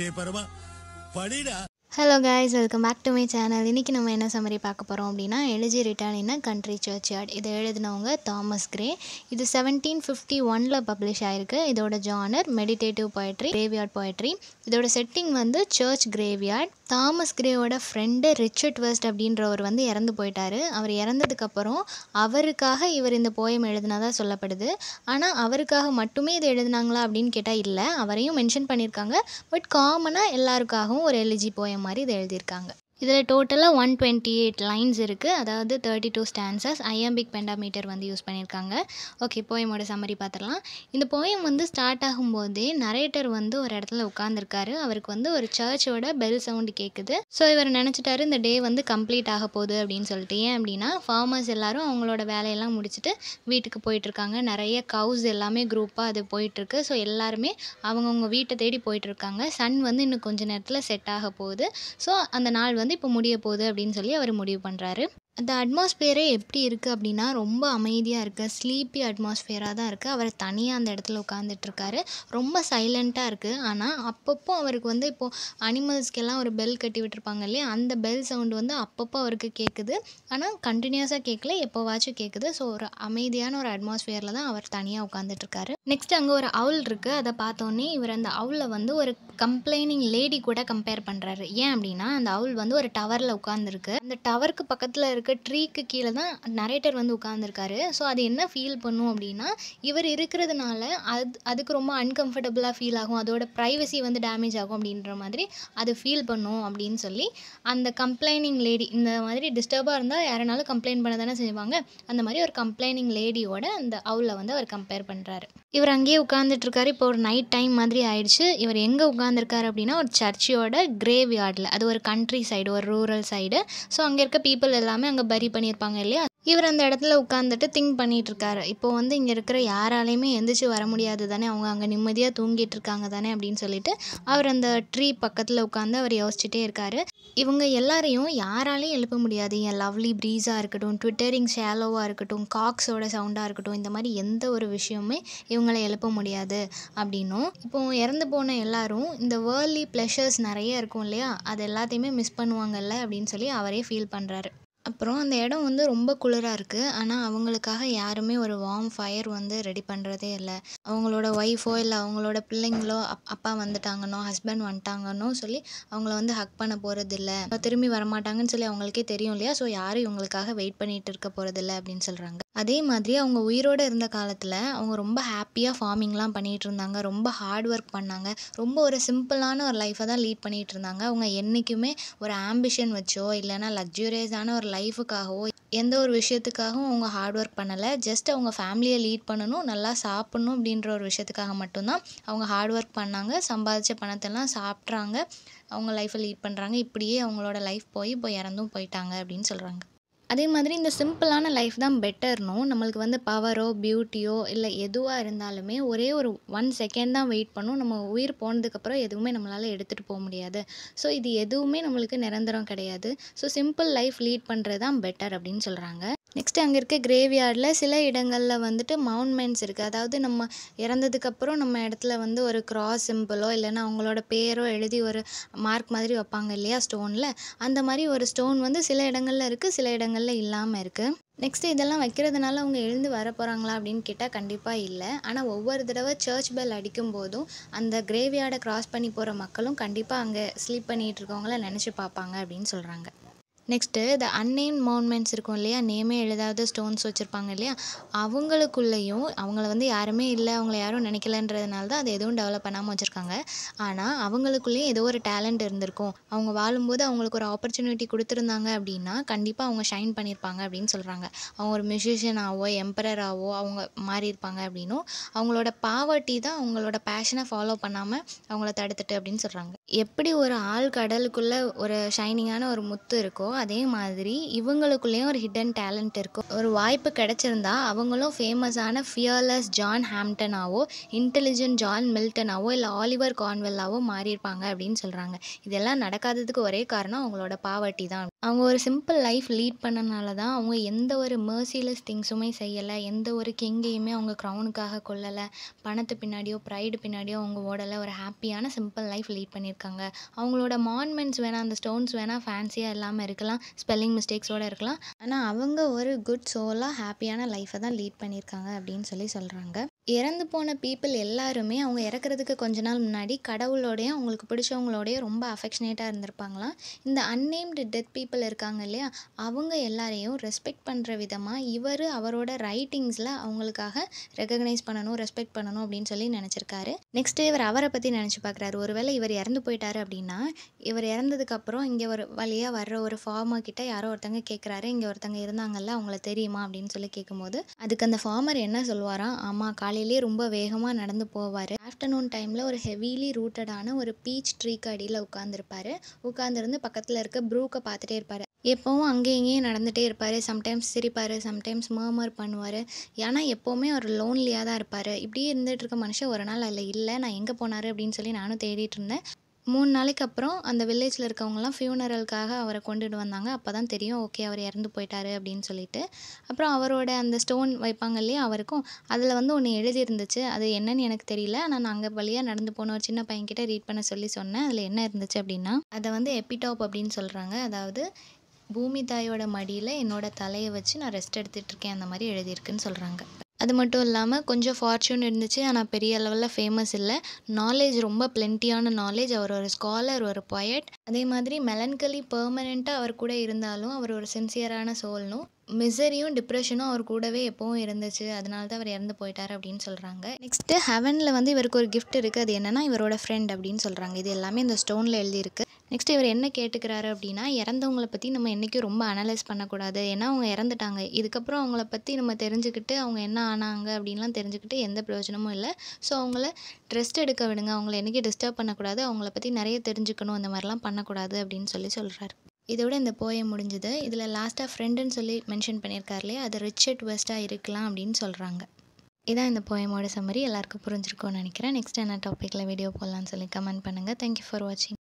டே பரமா படிடா hello guys welcome back to my channel இன்றைக்கி நம்ம என்ன சம்மரி பார்க்க போகிறோம் அப்படின்னா elegy written in country churchyard இதை எழுதினவங்க தாமஸ் கிரே இது செவன்டீன் ஃபிஃப்டி ஒனில் பப்ளிஷ் ஆகிருக்கு இதோட genre meditative poetry graveyard poetry இதோட செட்டிங் வந்து சர்ச் கிரேவியார்ட் தாமஸ் கிரேவோட ஃப்ரெண்டு ரிச்சர்ட் வெஸ்ட் அப்படின்றவர் வந்து இறந்து போயிட்டார் அவர் இறந்ததுக்கப்புறம் அவருக்காக இவர் இந்த போயம் எழுதினதாக சொல்லப்படுது ஆனால் அவருக்காக மட்டுமே இது எழுதினாங்களா அப்படின்னு கேட்டால் இல்லை அவரையும் மென்ஷன் பண்ணியிருக்காங்க பட் காமனாக எல்லாருக்காகவும் ஒரு எலிஜி போயம் மாதிரி இதை எழுதியிருக்காங்க இதில் டோட்டலாக ஒன் டுவெண்ட்டி எயிட் லைன்ஸ் இருக்குது அதாவது thirty two stanzas iambic pentameter வந்து யூஸ் பண்ணியிருக்காங்க ஓகே போயமோட சம்மரி பார்த்துடலாம் இந்த போயம் வந்து ஸ்டார்ட் ஆகும்போதே நரேட்டர் வந்து ஒரு இடத்துல உட்காந்துருக்காரு அவருக்கு வந்து ஒரு சர்ச்சோட பெல் சவுண்டு கேட்குது ஸோ இவர் நினச்சிட்டாரு இந்த டே வந்து கம்ப்ளீட் ஆக போகுது அப்படின்னு சொல்லிட்டு ஏன் அப்படின்னா ஃபார்மர்ஸ் எல்லாரும் அவங்களோட வேலையெல்லாம் முடிச்சுட்டு வீட்டுக்கு போயிட்டுருக்காங்க நிறைய கவுஸ் எல்லாமே குரூப்பாக அது போயிட்டுருக்கு ஸோ எல்லாருமே அவங்கவுங்க வீட்டை தேடி போயிட்டுருக்காங்க சன் வந்து இன்னும் கொஞ்சம் நேரத்தில் செட் ஆக போகுது ஸோ அந்த நாள் வந்து வந்து இப்போ முடிய போகுது அப்படின்னு சொல்லி அவர் முடிவு பண்ணுறாரு அந்த அட்மாஸ்பியரே எப்படி இருக்குது அப்படின்னா ரொம்ப அமைதியாக இருக்குது ஸ்லீப்பி அட்மாஸ்பியராக தான் இருக்குது அவர் தனியாக அந்த இடத்துல உட்காந்துட்ருக்காரு ரொம்ப சைலண்ட்டாக இருக்குது ஆனால் அப்பப்போ அவருக்கு வந்து இப்போது அனிமல்ஸ்க்கெல்லாம் ஒரு பெல் கட்டி விட்டுருப்பாங்க இல்லையா அந்த பெல் சவுண்டு வந்து அப்பப்போ அவருக்கு கேட்குது ஆனால் கண்டினியூஸாக கேட்கல எப்போவாச்சும் கேட்குது ஸோ ஒரு அமைதியான ஒரு அட்மாஸ்பியரில் தான் அவர் தனியாக உட்காந்துட்ருக்காரு நெக்ஸ்ட் அங்கே ஒரு அவுல் இருக்குது அதை பார்த்தோன்னே இவர் அந்த அவுலில் வந்து ஒரு கம்ப்ளைனிங் லேடி கூட கம்பேர் பண்ணுறாரு ஏன் அப்படின்னா அந்த அவுல் வந்து ஒரு டவரில் உட்காந்துருக்கு அந்த டவருக்கு பக்கத்தில் இருக்க இருக்க ட்ரீக்கு கீழே தான் நரேட்டர் வந்து உட்காந்துருக்காரு ஸோ அது என்ன ஃபீல் பண்ணும் அப்படின்னா இவர் இருக்கிறதுனால அது அதுக்கு ரொம்ப அன்கம்ஃபர்டபுளாக ஃபீல் ஆகும் அதோட ப்ரைவசி வந்து டேமேஜ் ஆகும் அப்படின்ற மாதிரி அது ஃபீல் பண்ணும் அப்படின்னு சொல்லி அந்த கம்ப்ளைனிங் லேடி இந்த மாதிரி டிஸ்டர்பாக இருந்தால் யாருனாலும் கம்ப்ளைண்ட் பண்ண தானே செய்வாங்க அந்த மாதிரி ஒரு கம்ப்ளைனிங் லேடியோட அந்த அவுலை வந்து அவர் கம்பேர் பண்ணுறாரு இவர் அங்கேயே உட்காந்துட்ருக்காரு இப்போ ஒரு நைட் டைம் மாதிரி ஆயிடுச்சு இவர் எங்கே உட்காந்துருக்காரு அப்படின்னா ஒரு சர்ச்சியோட கிரேவ் யார்டில் அது ஒரு கண்ட்ரி சைடு ஒரு ரூரல் சைடு ஸோ அங்கே இருக்க பீப்புள் எல்லாமே அங்கே பரி பண்ணியிருப்பாங்க இல்லையா இவர் அந்த இடத்துல உட்காந்துட்டு திங்க் இருக்காரு இப்போ வந்து இங்கே இருக்கிற யாராலையுமே எந்திரிச்சு வர முடியாது தானே அவங்க அங்கே நிம்மதியாக தூங்கிட்டு இருக்காங்க தானே அப்படின்னு சொல்லிட்டு அவர் அந்த ட்ரீ பக்கத்தில் உட்காந்து அவர் யோசிச்சுட்டே இருக்கார் இவங்க எல்லாரையும் யாராலையும் எழுப்ப முடியாது என் லவ்லி ப்ரீஸாக இருக்கட்டும் ட்விட்டரிங் ஷேலோவாக இருக்கட்டும் காக்ஸோட சவுண்டாக இருக்கட்டும் இந்த மாதிரி எந்த ஒரு விஷயமே இவங்களை எழுப்ப முடியாது அப்படின்னும் இப்போ இறந்து போன எல்லாரும் இந்த வேர்லி ப்ளஷர்ஸ் நிறைய இருக்கும் இல்லையா அது எல்லாத்தையுமே மிஸ் பண்ணுவாங்கல்ல அப்படின்னு சொல்லி அவரே ஃபீல் பண்ணுறாரு அப்புறம் அந்த இடம் வந்து ரொம்ப குளிராக இருக்குது ஆனால் அவங்களுக்காக யாருமே ஒரு வார்ம் ஃபயர் வந்து ரெடி பண்ணுறதே இல்லை அவங்களோட ஒய்ஃபோ இல்லை அவங்களோட பிள்ளைங்களோ அப் அப்பா வந்துட்டாங்கன்னோ ஹஸ்பண்ட் வந்துட்டாங்கன்னோ சொல்லி அவங்கள வந்து ஹக் பண்ண போகிறதில்ல திரும்பி வரமாட்டாங்கன்னு சொல்லி அவங்களுக்கே தெரியும் இல்லையா ஸோ யாரும் இவங்களுக்காக வெயிட் பண்ணிகிட்டு இருக்க போகிறதில்ல அப்படின்னு சொல்கிறாங்க அதே மாதிரி அவங்க உயிரோடு இருந்த காலத்தில் அவங்க ரொம்ப ஹாப்பியாக ஃபார்மிங்லாம் பண்ணிகிட்டு இருந்தாங்க ரொம்ப ஹார்ட் ஒர்க் பண்ணாங்க ரொம்ப ஒரு சிம்பிளான ஒரு லைஃப்பை தான் லீட் இருந்தாங்க அவங்க என்றைக்குமே ஒரு ஆம்பிஷன் வச்சோ இல்லைனா லக்ஸுரியஸான ஒரு லைஃபுக்காகவோ எந்த ஒரு விஷயத்துக்காகவும் அவங்க ஹார்ட் ஒர்க் பண்ணலை ஜஸ்ட் அவங்க ஃபேமிலியை லீட் பண்ணணும் நல்லா சாப்பிட்ணும் அப்படின்ற ஒரு விஷயத்துக்காக மட்டும்தான் அவங்க ஹார்ட் ஒர்க் பண்ணாங்க சம்பாதிச்ச பணத்தெல்லாம் சாப்பிட்றாங்க அவங்க லைஃப்பை லீட் பண்ணுறாங்க இப்படியே அவங்களோட லைஃப் போய் இப்போ இறந்தும் போயிட்டாங்க அப்படின்னு சொல்கிறாங்க அதே மாதிரி இந்த சிம்பிளான லைஃப் தான் பெட்டர்னும் நம்மளுக்கு வந்து பவரோ பியூட்டியோ இல்லை எதுவாக இருந்தாலுமே ஒரே ஒரு ஒன் செகண்ட் தான் வெயிட் பண்ணும் நம்ம உயிர் போனதுக்கப்புறம் எதுவுமே நம்மளால் எடுத்துகிட்டு போக முடியாது ஸோ இது எதுவுமே நம்மளுக்கு நிரந்தரம் கிடையாது ஸோ சிம்பிள் லைஃப் லீட் பண்ணுறது தான் பெட்டர் அப்படின்னு சொல்கிறாங்க நெக்ஸ்ட்டு அங்கே இருக்க கிரேவியார்டில் சில இடங்களில் வந்துட்டு மவுண்ட்மெண்ட்ஸ் இருக்குது அதாவது நம்ம இறந்ததுக்கப்புறம் நம்ம இடத்துல வந்து ஒரு க்ராஸ் சிம்பிளோ இல்லைன்னா அவங்களோட பேரோ எழுதி ஒரு மார்க் மாதிரி வைப்பாங்க இல்லையா ஸ்டோனில் அந்த மாதிரி ஒரு ஸ்டோன் வந்து சில இடங்களில் இருக்குது சில இடங்களில் இல்லாமல் இருக்குது நெக்ஸ்ட்டு இதெல்லாம் வைக்கிறதுனால அவங்க எழுந்து வர போகிறாங்களா அப்படின்னு கேட்டால் கண்டிப்பாக இல்லை ஆனால் ஒவ்வொரு தடவை சர்ச் பெல் அடிக்கும் போதும் அந்த கிரேவியார்டை க்ராஸ் பண்ணி போகிற மக்களும் கண்டிப்பாக அங்கே ஸ்லீப் பண்ணிகிட்டு இருக்கவங்கள நினச்சி பார்ப்பாங்க அப்படின்னு சொல்கிறாங்க நெக்ஸ்ட்டு இந்த அன்னேம் மவுன்மெண்ட்ஸ் இருக்கும் இல்லையா நேமே எழுதாத ஸ்டோன்ஸ் வச்சுருப்பாங்க இல்லையா அவங்களுக்குள்ளேயும் அவங்கள வந்து யாருமே இல்லை அவங்கள யாரும் நினைக்கலன்றதுனால தான் அதை எதுவும் டெவலப் பண்ணாமல் வச்சுருக்காங்க ஆனால் அவங்களுக்குள்ளேயும் ஏதோ ஒரு டேலண்ட் இருந்திருக்கும் அவங்க வாழும்போது அவங்களுக்கு ஒரு ஆப்பர்ச்சுனிட்டி கொடுத்துருந்தாங்க அப்படின்னா கண்டிப்பாக அவங்க ஷைன் பண்ணியிருப்பாங்க அப்படின்னு சொல்கிறாங்க அவங்க ஒரு மியூசிஷியனாவோ எம்பரராகவோ அவங்க மாறியிருப்பாங்க அப்படின்னும் அவங்களோட பாவர்ட்டி தான் அவங்களோட பேஷனை ஃபாலோ பண்ணாமல் அவங்கள தடுத்துட்டு அப்படின்னு சொல்கிறாங்க எப்படி ஒரு ஆள் கடலுக்குள்ளே ஒரு ஷைனிங்கான ஒரு முத்து இருக்கோ அதே மாதிரி இவங்களுக்குள்ளேயும் ஒரு ஹிடன் டேலண்ட் இருக்கும் ஒரு வாய்ப்பு கிடச்சிருந்தா அவங்களும் ஃபேமஸான ஃபியர்லெஸ் ஜான் ஹாம்டனாவோ இன்டெலிஜென்ட் ஜான் மில்டனாவோ இல்லை ஆலிவர் கான்வெல்லாவோ மாறியிருப்பாங்க அப்படின்னு சொல்கிறாங்க இதெல்லாம் நடக்காததுக்கு ஒரே காரணம் அவங்களோட பாவர்ட்டி தான் அவங்க ஒரு சிம்பிள் லைஃப் லீட் பண்ணனால தான் அவங்க எந்த ஒரு மர்சிலெஸ் திங்ஸுமே செய்யலை எந்த ஒரு கிங்கையுமே அவங்க க்ரௌனுக்காக கொள்ளலை பணத்து பின்னாடியோ ப்ரைடு பின்னாடியோ அவங்க ஓடலை ஒரு ஹாப்பியான சிம்பிள் லைஃப் லீட் பண்ணியிருக்காங்க அவங்களோட மான்மெண்ட்ஸ் வேணால் அந்த ஸ்டோன்ஸ் வேணால் ஃபேன்சியாக இல்லாமல் இருக்கலாம் ஸ்பெல்லிங் மிஸ்டேக்ஸோடு இருக்கலாம் ஆனால் அவங்க ஒரு குட் சோலாக ஹாப்பியான லைஃப்பை தான் லீட் பண்ணியிருக்காங்க அப்படின்னு சொல்லி சொல்கிறாங்க இறந்து போன பீப்புள் எல்லாருமே அவங்க இறக்குறதுக்கு கொஞ்ச நாள் முன்னாடி கடவுளோடையும் அவங்களுக்கு பிடிச்சவங்களோடைய ரொம்ப அஃபெக்ஷனேட்டாக இருந்திருப்பாங்களாம் இந்த அன்னேம்டு டெத் பீப்புள் இருக்காங்க இல்லையா அவங்க எல்லாரையும் ரெஸ்பெக்ட் பண்ணுற விதமாக இவர் அவரோட ரைட்டிங்ஸில் அவங்களுக்காக ரெக்கக்னைஸ் பண்ணணும் ரெஸ்பெக்ட் பண்ணணும் அப்படின்னு சொல்லி நினச்சிருக்காரு நெக்ஸ்ட்டு இவர் அவரை பற்றி நினச்சி பார்க்குறாரு ஒருவேளை இவர் இறந்து போயிட்டாரு அப்படின்னா இவர் இறந்ததுக்கப்புறம் இங்கே ஒரு வழியாக வர்ற ஒரு ஃபார்மர் கிட்ட யாரோ ஒருத்தங்க கேட்குறாரு இங்கே ஒருத்தங்க இருந்தாங்கல்ல அவங்கள தெரியுமா அப்படின்னு சொல்லி கேட்கும்போது அதுக்கு அந்த ஃபார்மர் என்ன சொல்லுவாராம் ஆமாம் காலி காலையிலே ரொம்ப வேகமாக நடந்து போவார் ஆஃப்டர்நூன் டைமில் ஒரு ஹெவிலி ரூட்டடான ஒரு பீச் ட்ரீக்கு அடியில் உட்காந்துருப்பார் உட்காந்துருந்து பக்கத்தில் இருக்க ப்ரூக்கை பார்த்துட்டே இருப்பார் எப்போவும் அங்கேயும் இங்கேயும் நடந்துகிட்டே இருப்பார் சம்டைம்ஸ் சிரிப்பார் சம்டைம்ஸ் மர்மர் பண்ணுவார் ஏன்னா எப்போவுமே அவர் லோன்லியாக தான் இருப்பார் இப்படியே இருந்துகிட்டு இருக்க மனுஷன் ஒரு நாள் அதில் இல்லை நான் எங்கே போனார் அப்படின்னு சொல்லி நானும் தேடிட்டு இருந்தேன் மூணு நாளைக்கு அப்புறம் அந்த வில்லேஜில் இருக்கவங்கலாம் ஃபியூனரலுக்காக அவரை கொண்டுட்டு வந்தாங்க அப்போ தான் தெரியும் ஓகே அவர் இறந்து போயிட்டாரு அப்படின்னு சொல்லிட்டு அப்புறம் அவரோட அந்த ஸ்டோன் வைப்பாங்க இல்லையா அவருக்கும் அதில் வந்து ஒன்று எழுதியிருந்துச்சு அது என்னன்னு எனக்கு தெரியல நான் அங்கே வழியாக நடந்து போன ஒரு சின்ன பையன்கிட்ட ரீட் பண்ண சொல்லி சொன்னேன் அதில் என்ன இருந்துச்சு அப்படின்னா அதை வந்து எப்பிடாப் அப்படின்னு சொல்கிறாங்க அதாவது பூமி தாயோட மடியில் என்னோட தலையை வச்சு நான் ரெஸ்ட் எடுத்துகிட்ருக்கேன் அந்த மாதிரி எழுதியிருக்குன்னு சொல்கிறாங்க அது மட்டும் இல்லாமல் கொஞ்சம் ஃபார்ச்சூன் இருந்துச்சு ஆனால் பெரிய லெவலில் ஃபேமஸ் இல்லை நாலேஜ் ரொம்ப பிளென்ட்டியான நாலேஜ் அவர் ஒரு ஸ்காலர் ஒரு பொயட் அதே மாதிரி மெலன்கலி பெர்மனெண்ட்டாக அவர் கூட இருந்தாலும் அவர் ஒரு சின்சியரான சோல்னும் மிசரியும் டிப்ரெஷனும் அவர் கூடவே எப்போவும் இருந்துச்சு அதனால தான் அவர் இறந்து போயிட்டார் அப்படின்னு சொல்கிறாங்க நெக்ஸ்ட்டு ஹெவனில் வந்து இவருக்கு ஒரு கிஃப்ட் இருக்குது அது என்னென்னா இவரோட ஃப்ரெண்ட் அப்படின்னு சொல்கிறாங்க இது எல்லாமே இந்த ஸ்டோனில் எழுதியிருக்கு நெக்ஸ்ட் இவர் என்ன கேட்டுக்கிறாரு அப்படின்னா இறந்தவங்களை பற்றி நம்ம என்றைக்கும் ரொம்ப அனலைஸ் பண்ணக்கூடாது ஏன்னா அவங்க இறந்துட்டாங்க இதுக்கப்புறம் அவங்கள பற்றி நம்ம தெரிஞ்சுக்கிட்டு அவங்க என்ன ஆனாங்க அப்படின்லாம் தெரிஞ்சுக்கிட்டு எந்த பிரயோஜனமும் இல்லை ஸோ அவங்கள ட்ரெஸ்ட் எடுக்க விடுங்க அவங்கள என்றைக்கும் டிஸ்டர்ப் பண்ணக்கூடாது அவங்கள பற்றி நிறைய தெரிஞ்சுக்கணும் அந்த மாதிரிலாம் பண்ணக்கூடாது அப்படின்னு சொல்லி சொல்கிறாரு இதோட இந்த போயம் முடிஞ்சது இதில் லாஸ்ட்டாக ஃப்ரெண்டுன்னு சொல்லி மென்ஷன் பண்ணியிருக்காருலையே அது ரிச்சர்ட் வெஸ்ட்டாக இருக்கலாம் அப்படின்னு சொல்கிறாங்க இதான் இந்த போயமோட சம்மரி எல்லாருக்கும் புரிஞ்சிருக்கோன்னு நினைக்கிறேன் நெக்ஸ்ட் என்ன டாப்பிக்கில் வீடியோ போடலான்னு சொல்லி கமெண்ட் பண்ணுங்கள் தேங்க்யூ ஃபார் வாட்சிங்